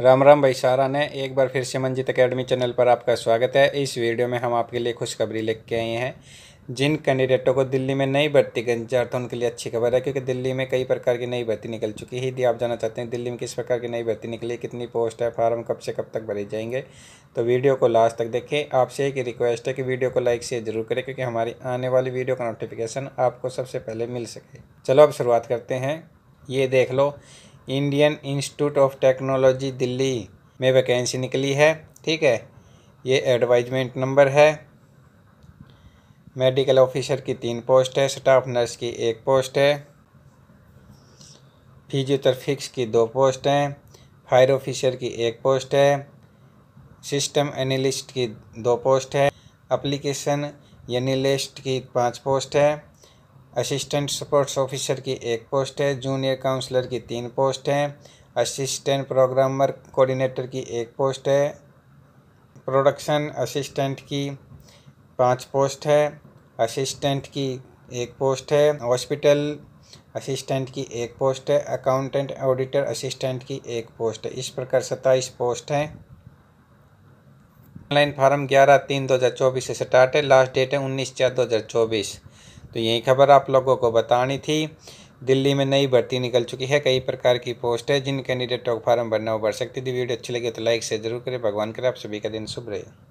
राम राम भाई सारा ने एक बार फिर से मंजित अकेडमी चैनल पर आपका स्वागत है इस वीडियो में हम आपके लिए खुशखबरी लेके आए हैं जिन कैंडिडेटों को दिल्ली में नई भर्ती का इंतजार उनके लिए अच्छी खबर है क्योंकि दिल्ली में कई प्रकार की नई भर्ती निकल चुकी है यदि आप जाना चाहते हैं दिल्ली में किस प्रकार की नई भर्ती निकली कितनी पोस्ट है फार्म कब से कब तक भरे जाएंगे तो वीडियो को लास्ट तक देखें आपसे एक रिक्वेस्ट है कि वीडियो को लाइक शेयर जरूर करें क्योंकि हमारी आने वाली वीडियो का नोटिफिकेशन आपको सबसे पहले मिल सके चलो अब शुरुआत करते हैं ये देख लो Indian Institute of Technology Delhi में वैकेंसी निकली है ठीक है ये एडवाइजमेंट नंबर है मेडिकल ऑफिसर की तीन पोस्ट है स्टाफ नर्स की एक पोस्ट है फिजियोथेरेफिक्स की दो पोस्ट हैं फायर ऑफिसर की एक पोस्ट है सिस्टम एनालिस्ट की दो पोस्ट है अप्लीकेशन एनालिस्ट की पांच पोस्ट है असिस्टेंट स्पोर्ट्स ऑफिसर की एक पोस्ट है जूनियर काउंसलर की तीन पोस्ट हैं असिस्टेंट प्रोग्रामर कोऑर्डिनेटर की एक पोस्ट है प्रोडक्शन असिस्टेंट की पांच पोस्ट है असिस्टेंट की एक पोस्ट है हॉस्पिटल असिस्टेंट की एक पोस्ट है अकाउंटेंट ऑडिटर असिस्टेंट की एक पोस्ट है इस प्रकार सत्ताईस पोस्ट हैं ऑनलाइन फार्म ग्यारह तीन दो हज़ार चौबीस से स्टार्ट है लास्ट डेट है उन्नीस चार दो हज़ार चौबीस तो यही खबर आप लोगों को बतानी थी दिल्ली में नई भर्ती निकल चुकी है कई प्रकार की पोस्ट है जिन कैंडिडेट को फॉर्म भरना हो भर सकती थी वीडियो अच्छी लगी तो लाइक से जरूर करें भगवान करें आप सभी का दिन शुभ रहे